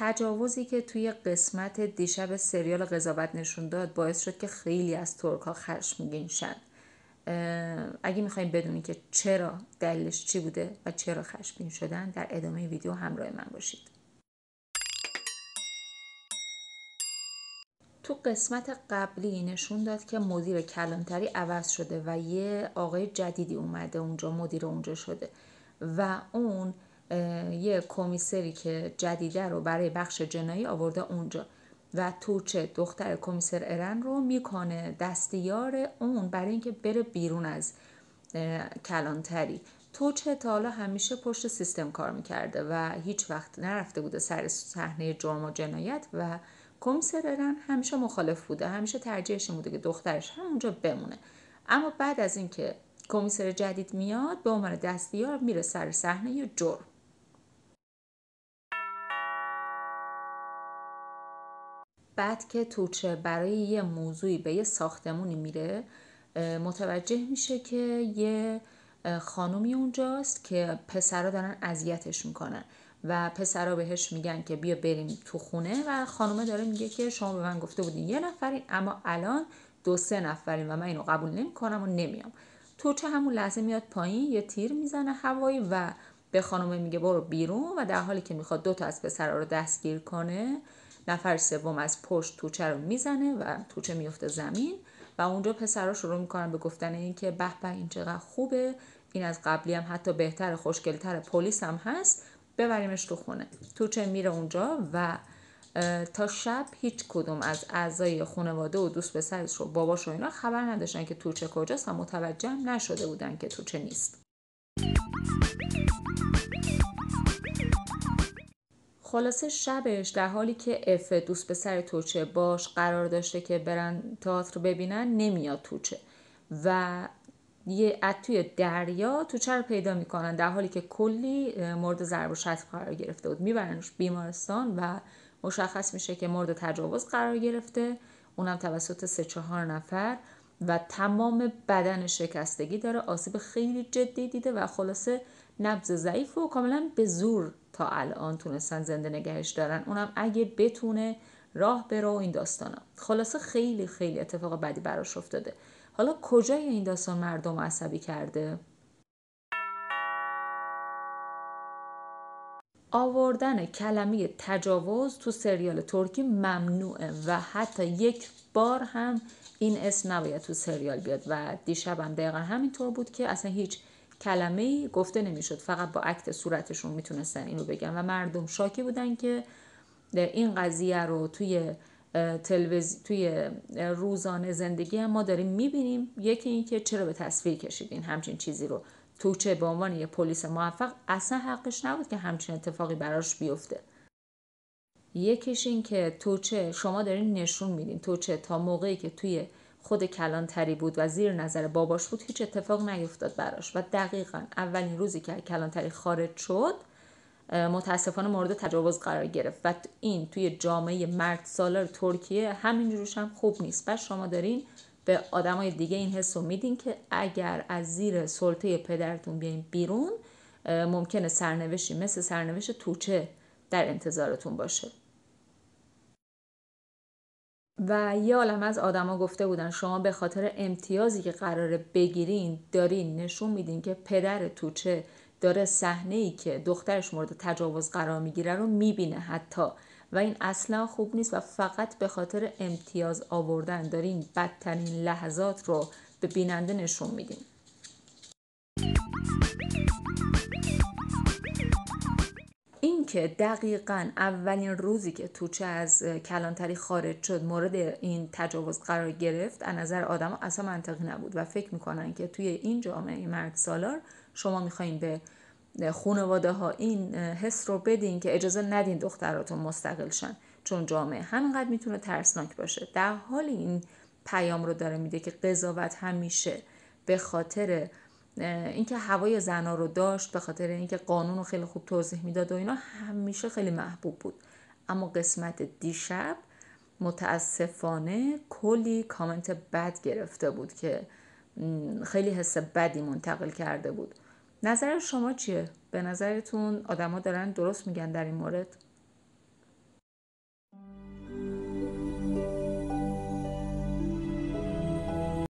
تجاوزی که توی قسمت دیشب سریال قضاوت نشون داد باعث شد که خیلی از ترک ها خشمگین اگه میخوایم بدونید که چرا دلش چی بوده و چرا خشمگین شدن در ادامه ویدیو همراه من باشید تو قسمت قبلی نشون داد که مدیر کلانتری عوض شده و یه آقای جدیدی اومده اونجا مدیر اونجا شده و اون یه کمیسری که جدیده رو برای بخش جنایی آورده اونجا و توچه دختر کمیسر ارن رو میکنه دستیار اون برای اینکه بره بیرون از کلانتری توچه تا حالا همیشه پشت سیستم کار میکرده و هیچ وقت نرفته بوده سر صحنه جرم و جنایت و کمیسر ارن همیشه مخالف بوده همیشه ترجیحش بوده که دخترش همونجا بمونه اما بعد از اینکه کمیسر جدید میاد به عنوان دستیار میره سر صحنه جرم بعد که توچه برای یه موضوعی به یه ساختمونی میره متوجه میشه که یه خانومی اونجاست که پسرا دارن اذیتش میکنن و پسرا بهش میگن که بیا بریم تو خونه و خانومه داره میگه که شما به من گفته بودین یه نفرین اما الان دو سه نفرین و من اینو قبول نمیکنم و نمیام توچه همون لحظه میاد پایین یه تیر میزنه هوایی و به خانومه میگه برو بیرون و در حالی که میخواد دو تا از پسرا رو دستگیر کنه نفر سوم از پشت توچه رو میزنه و توچه میفته زمین و اونجا پسرها شروع میکنن به گفتن اینکه به به این چقدر خوبه این از قبلی هم حتی بهتر خوشگلتر پلیس هم هست ببریمش تو خونه توچه میره اونجا و تا شب هیچ کدوم از اعضای خانواده و دوست پسرش رو باباش و اینا خبر نداشتن که توچه کجاست و متوجه نشده بودن که توچه نیست خلاصه شبش در حالی که اف دوست سر توچه باش قرار داشته که برن تئاتر ببینن نمیاد توچه و یه از توی دریا توچه رو پیدا میکنن در حالی که کلی مورد ضرب و شتم قرار گرفته بود میبرنش بیمارستان و مشخص میشه که مورد تجاوز قرار گرفته اونم توسط سه چهار نفر و تمام بدن شکستگی داره آسیب خیلی جدی دیده و خلاصه نبز ضعیف و کاملا به زور تا الان تونستن زنده نگهش دارن اونم اگه بتونه راه بره این داستانا خلاصه خیلی خیلی اتفاق بدی براش افتاده حالا کجای این داستان مردم عصبی کرده آوردن کلمه تجاوز تو سریال ترکی ممنوعه و حتی یک بار هم این اسم نباید تو سریال بیاد و دیشبم هم دقیقا همینطور بود که اصلا هیچ کلمه ای گفته نمیشد فقط با عکت صورتشون میتونستن اینو بگن و مردم شاکی بودن که این قضیه رو توی تلویز... توی روزانه زندگی هم ما داریم میبینیم یکی اینکه چرا به تصویر کشیدین همچین چیزی رو توچه به عنوان یه پلیس موفق اصلا حقش نبود که همچین اتفاقی براش بیفته یکیش این که توچه شما دارین نشون میدین توچه تا موقعی که توی خود کلانتری بود و زیر نظر باباش بود هیچ اتفاق نیفتاد براش و دقیقا اولین روزی که کلانتری خارج شد متاسفانه مورد تجاوز قرار گرفت و این توی جامعه مرد سالار ترکیه همینجوروش هم خوب نیست و شما دارین به آدمای دیگه این حس رو میدین که اگر از زیر سلطه پدرتون بیاین بیرون ممکنه سرنوشتی مثل سرنوشت توچه در انتظارتون باشه و یه عالم از آدما گفته بودن شما به خاطر امتیازی که قراره بگیرین دارین نشون میدین که پدر توچه داره صحنه ای که دخترش مورد تجاوز قرار میگیره رو میبینه حتی و این اصلا خوب نیست و فقط به خاطر امتیاز آوردن دارین بدترین لحظات رو به بیننده نشون میدین که دقیقا اولین روزی که توچه از کلانتری خارج شد مورد این تجاوز قرار گرفت از نظر آدم اصلا منطقی نبود و فکر میکنن که توی این جامعه مرد سالار شما میخواین به خانواده ها این حس رو بدین که اجازه ندین دختراتون مستقل شن چون جامعه همینقدر میتونه ترسناک باشه در حال این پیام رو داره میده که قضاوت همیشه به خاطر اینکه هوای زنا رو داشت به خاطر اینکه قانون رو خیلی خوب توضیح میداد و اینا همیشه خیلی محبوب بود اما قسمت دیشب متاسفانه کلی کامنت بد گرفته بود که خیلی حس بدی منتقل کرده بود نظر شما چیه؟ به نظرتون آدما دارن درست میگن در این مورد؟